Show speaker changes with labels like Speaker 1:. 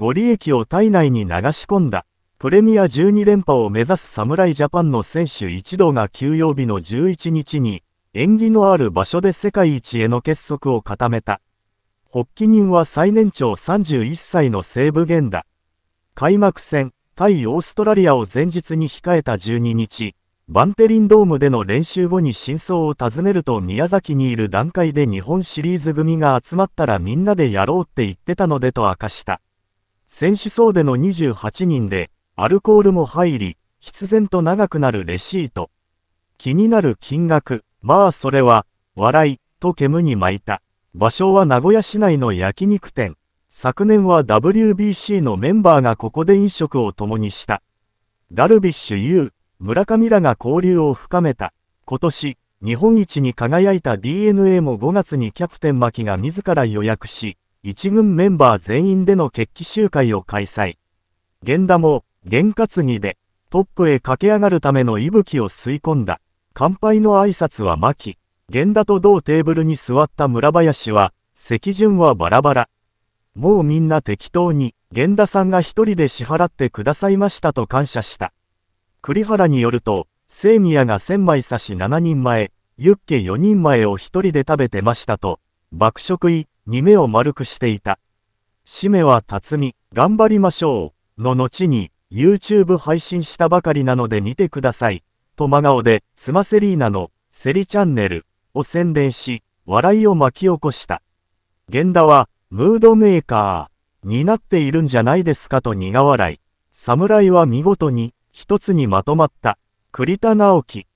Speaker 1: ご利益を体内に流し込んだ。プレミア12連覇を目指す侍ジャパンの選手一同が休養日の11日に、縁起のある場所で世界一への結束を固めた。発起人は最年長31歳の西部源田。開幕戦、対オーストラリアを前日に控えた12日、バンテリンドームでの練習後に真相を尋ねると宮崎にいる段階で日本シリーズ組が集まったらみんなでやろうって言ってたのでと明かした。選手層での28人で、アルコールも入り、必然と長くなるレシート。気になる金額、まあそれは、笑い、と煙に巻いた。場所は名古屋市内の焼肉店。昨年は WBC のメンバーがここで飲食を共にした。ダルビッシュ有、村上らが交流を深めた。今年、日本一に輝いた DNA も5月にキャプテンきが自ら予約し、一軍メンバー全員での決起集会を開催。源田も、験担ぎで、トップへ駆け上がるための息吹を吸い込んだ。乾杯の挨拶はき、源田と同テーブルに座った村林は、席順はバラバラ。もうみんな適当に、源田さんが一人で支払ってくださいましたと感謝した。栗原によると、聖宮が千枚差し7人前、ユッケ4人前を一人で食べてましたと、爆食い、に目を丸くしていた。締めは辰巳、頑張りましょう、の後に、YouTube 配信したばかりなので見てください、と真顔で、つまセリーナの、セリチャンネル、を宣伝し、笑いを巻き起こした。源田は、ムードメーカー、になっているんじゃないですかと苦笑い。侍は見事に、一つにまとまった。栗田直樹。